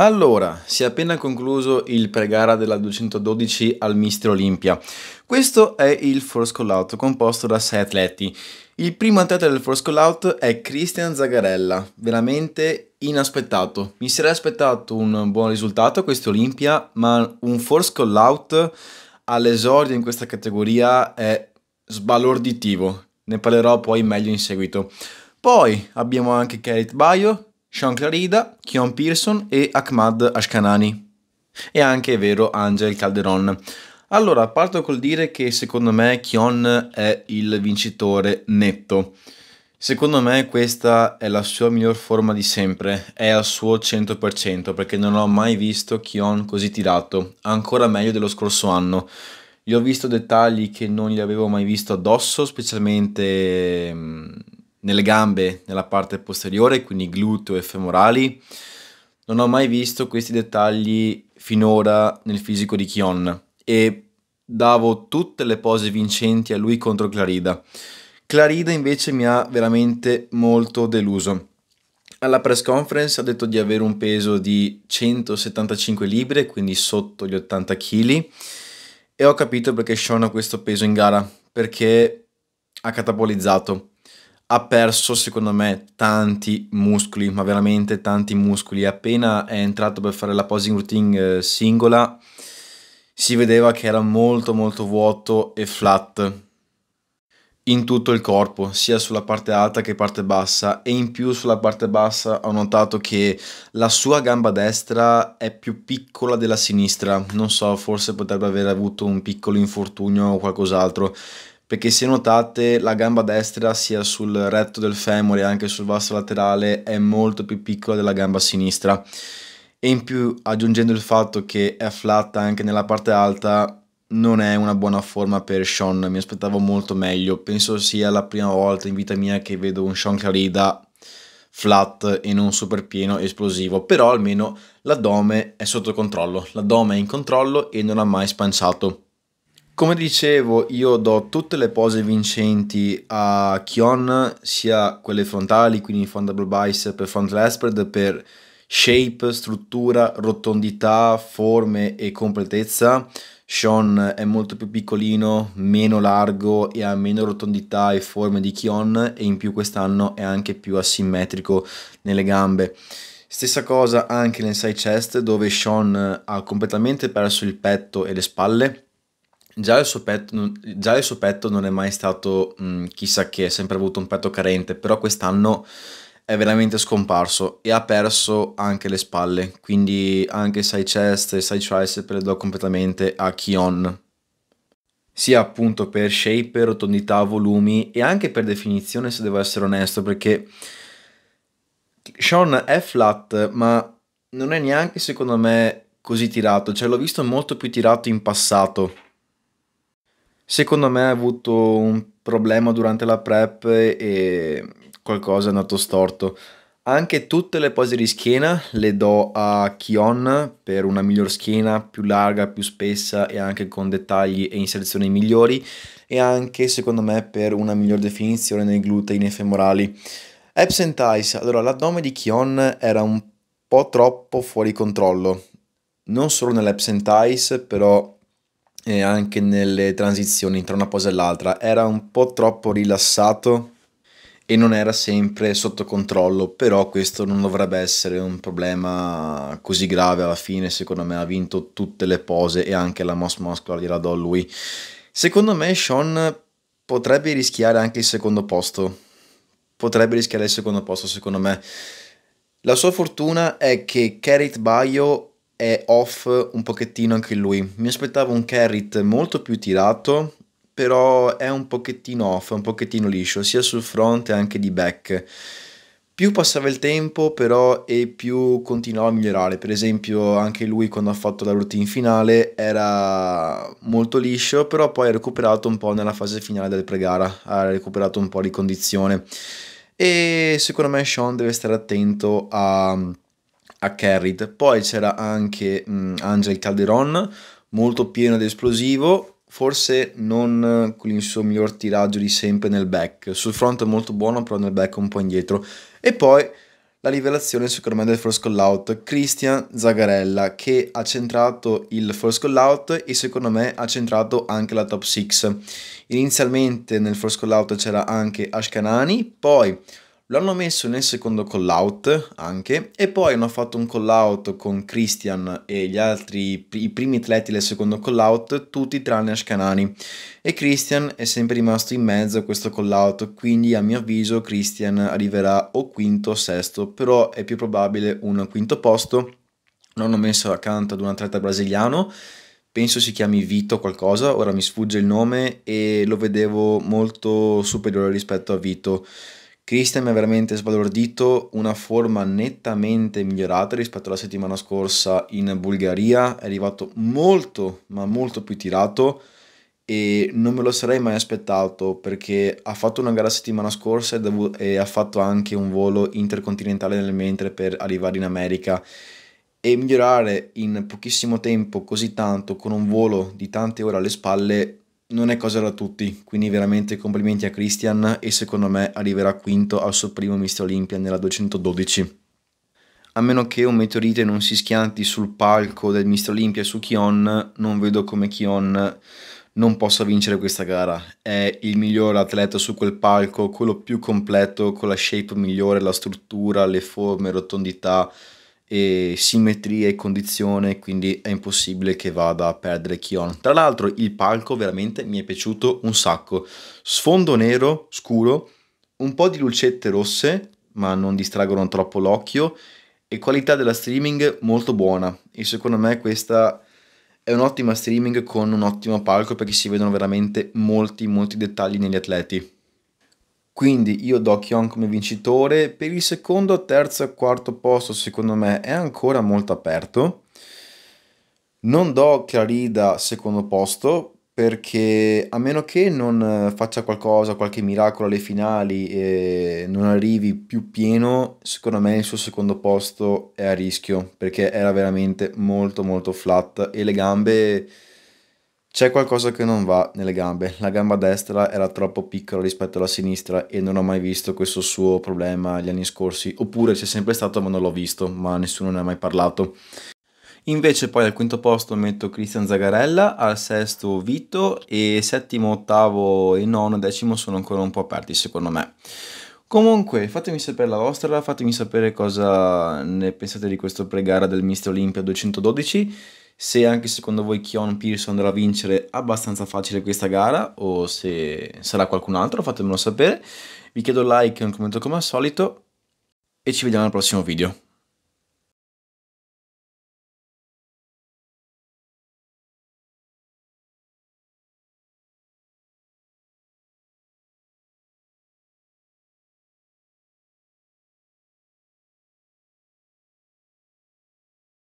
Allora, si è appena concluso il pregara della 212 al Mister Olimpia. Questo è il Force call out composto da 6 atleti. Il primo atleta del Force call out è Christian Zagarella, veramente inaspettato. Mi sarei aspettato un buon risultato a questo Olimpia, ma un Force call out all'esordio in questa categoria è sbalorditivo. Ne parlerò poi meglio in seguito. Poi abbiamo anche Kerit Bayo, Sean Clarida, Kion Pearson e Ahmad Ashkanani. E anche, è vero, Angel Calderon. Allora, parto col dire che secondo me Kion è il vincitore netto. Secondo me questa è la sua miglior forma di sempre, è al suo 100% perché non ho mai visto Kion così tirato, ancora meglio dello scorso anno. Gli ho visto dettagli che non gli avevo mai visto addosso, specialmente mm, nelle gambe, nella parte posteriore, quindi gluteo e femorali. Non ho mai visto questi dettagli finora nel fisico di Chion e davo tutte le pose vincenti a lui contro Clarida. Clarida invece mi ha veramente molto deluso. Alla press conference ha detto di avere un peso di 175 libbre, quindi sotto gli 80 kg, e ho capito perché Sean ha questo peso in gara, perché ha catabolizzato ha perso secondo me tanti muscoli, ma veramente tanti muscoli. Appena è entrato per fare la posing routine eh, singola, si vedeva che era molto molto vuoto e flat in tutto il corpo, sia sulla parte alta che parte bassa e in più sulla parte bassa ho notato che la sua gamba destra è più piccola della sinistra, non so, forse potrebbe aver avuto un piccolo infortunio o qualcos'altro, perché se notate la gamba destra sia sul retto del femore anche sul vasto laterale è molto più piccola della gamba sinistra e in più aggiungendo il fatto che è flat anche nella parte alta non è una buona forma per Sean, mi aspettavo molto meglio, penso sia la prima volta in vita mia che vedo un Sean Clarida flat e non super pieno esplosivo, però almeno l'addome è sotto controllo, l'addome è in controllo e non ha mai spanciato. Come dicevo, io do tutte le pose vincenti a Kion, sia quelle frontali, quindi front double bicep e front spread per shape, struttura, rotondità, forme e completezza. Sean è molto più piccolino, meno largo e ha meno rotondità e forme di Kion e in più quest'anno è anche più asimmetrico nelle gambe. Stessa cosa anche nel side chest dove Sean ha completamente perso il petto e le spalle già il suo petto, non, il suo petto non è mai stato mh, mm, chissà che, ha sempre avuto un petto carente, però quest'anno è veramente scomparso e ha perso anche le spalle, quindi anche side chest e side tricep le do completamente a Kion. Sia appunto per shape, rotondità, volumi e anche per definizione se devo essere onesto, perché Sean è flat ma non è neanche secondo me così tirato, cioè l'ho visto molto più tirato in passato Secondo me ha avuto un problema durante la prep e qualcosa è andato storto. Anche tutte le pose di schiena le do a Kion per una miglior schiena, più larga, più spessa e anche con dettagli e inserzioni migliori e anche secondo me per una miglior definizione nei glutei nei femorali. Abs and thighs, allora l'addome di Kion era un po' troppo fuori controllo, non solo nell'abs and thighs però e anche nelle transizioni tra una posa e l'altra era un po' troppo rilassato e non era sempre sotto controllo, però questo non dovrebbe essere un problema così grave alla fine, secondo me ha vinto tutte le pose e anche la Moss Muscular gliela do a lui. Secondo me Sean potrebbe rischiare anche il secondo posto, potrebbe rischiare il secondo posto secondo me. La sua fortuna è che Carrot Baio è off un pochettino anche lui. Mi aspettavo un Carrot molto più tirato, però è un pochettino off, un pochettino liscio, sia sul fronte anche di back. Più passava il tempo, però, e più continuava a migliorare. Per esempio, anche lui quando ha fatto la routine finale era molto liscio, però poi ha recuperato un po' nella fase finale del pre-gara, ha recuperato un po' di condizione. E secondo me Sean deve stare attento a ha carried. Poi c'era anche mh, mm, Angel Calderon, molto pieno ed esplosivo, forse non con il suo miglior tiraggio di sempre nel back. Sul front è molto buono, però nel back un po' indietro. E poi la rivelazione secondo me del first call out, Christian Zagarella che ha centrato il first call out e secondo me ha centrato anche la top 6. Inizialmente nel first call out c'era anche Ashkanani, poi L'hanno messo nel secondo call out anche e poi hanno fatto un call out con Christian e gli altri, i primi atleti del secondo call out, tutti tranne Ashkanani. E Christian è sempre rimasto in mezzo a questo call out, quindi a mio avviso Christian arriverà o quinto o sesto, però è più probabile un quinto posto. L'hanno messo accanto ad un atleta brasiliano penso si chiami Vito qualcosa, ora mi sfugge il nome e lo vedevo molto superiore rispetto a Vito. Christian mi ha veramente sbalordito, una forma nettamente migliorata rispetto alla settimana scorsa in Bulgaria, è arrivato molto ma molto più tirato e non me lo sarei mai aspettato perché ha fatto una gara settimana scorsa e, dov- e ha fatto anche un volo intercontinentale nel mentre per arrivare in America e migliorare in pochissimo tempo così tanto con un volo di tante ore alle spalle non è cosa da tutti, quindi veramente complimenti a Christian e secondo me arriverà quinto al suo primo Mister Olympia nella 212. A meno che un meteorite non si schianti sul palco del Mister Olympia su Kion, non vedo come Kion non possa vincere questa gara. È il miglior atleta su quel palco, quello più completo, con la shape migliore, la struttura, le forme, rotondità, e simmetria e condizione, quindi è impossibile che vada a perdere Kion. Tra l'altro il palco veramente mi è piaciuto un sacco. Sfondo nero, scuro, un po' di lucette rosse, ma non distraggono troppo l'occhio, e qualità della streaming molto buona. E secondo me questa è un'ottima streaming con un ottimo palco perché si vedono veramente molti molti dettagli negli atleti. Quindi io do Kion come vincitore, per il secondo, terzo e quarto posto secondo me è ancora molto aperto. Non do Clarida secondo posto perché a meno che non eh, faccia qualcosa, qualche miracolo alle finali e non arrivi più pieno, secondo me il suo secondo posto è a rischio perché era veramente molto molto flat e le gambe c'è qualcosa che non va nelle gambe. La gamba destra era troppo piccola rispetto alla sinistra e non ho mai visto questo suo problema gli anni scorsi. Oppure c'è sempre stato ma non l'ho visto, ma nessuno ne ha mai parlato. Invece poi al quinto posto metto Cristian Zagarella, al sesto Vito e settimo, ottavo e nono, decimo sono ancora un po' aperti secondo me. Comunque, fatemi sapere la vostra, fatemi sapere cosa ne pensate di questo pregara del Mister Olimpia 212 se anche secondo voi Kion Pearson andrà a vincere abbastanza facile questa gara o se sarà qualcun altro, fatemelo sapere. Vi chiedo like e un commento come al solito e ci vediamo al prossimo video.